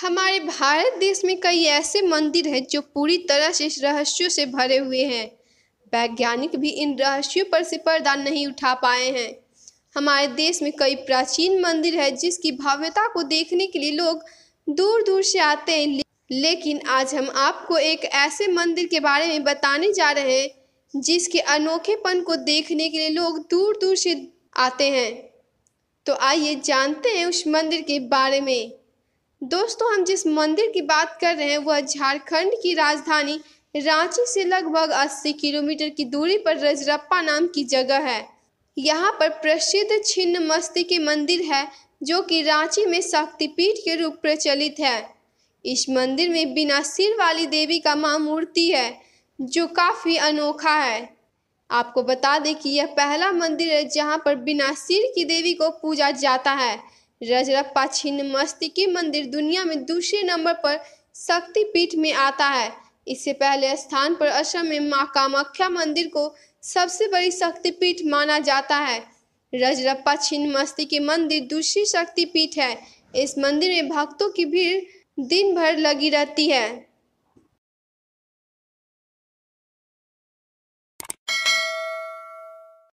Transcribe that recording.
हमारे भारत देश में कई ऐसे मंदिर हैं जो पूरी तरह से रहस्यों से भरे हुए हैं वैज्ञानिक भी इन रहस्यों पर से पर्दा नहीं उठा पाए हैं हमारे देश में कई प्राचीन मंदिर है जिसकी भव्यता को देखने के लिए लोग दूर दूर से आते हैं लेकिन आज हम आपको एक ऐसे मंदिर के बारे में बताने जा रहे हैं जिसके अनोखेपन को देखने के लिए लोग दूर दूर से आते हैं तो आइए जानते हैं उस मंदिर के बारे में दोस्तों हम जिस मंदिर की बात कर रहे हैं वह झारखंड की राजधानी रांची से लगभग 80 किलोमीटर की दूरी पर रजरप्पा नाम की जगह है यहाँ पर प्रसिद्ध छिन्न मस्ती के मंदिर है जो कि रांची में शक्तिपीठ के रूप प्रचलित है इस मंदिर में बिना सिर वाली देवी का मां मूर्ति है जो काफ़ी अनोखा है आपको बता दें कि यह पहला मंदिर है जहाँ पर बिना सिर की देवी को पूजा जाता है रजरप्पा मस्तिकी मंदिर दुनिया में दूसरे नंबर पर शक्तिपीठ में आता है इससे पहले स्थान पर असम में माँ कामाख्या मंदिर को सबसे बड़ी शक्तिपीठ माना जाता है रजरप्पा मस्तिकी मंदिर दूसरी शक्तिपीठ है इस मंदिर में भक्तों की भीड़ दिन भर लगी रहती है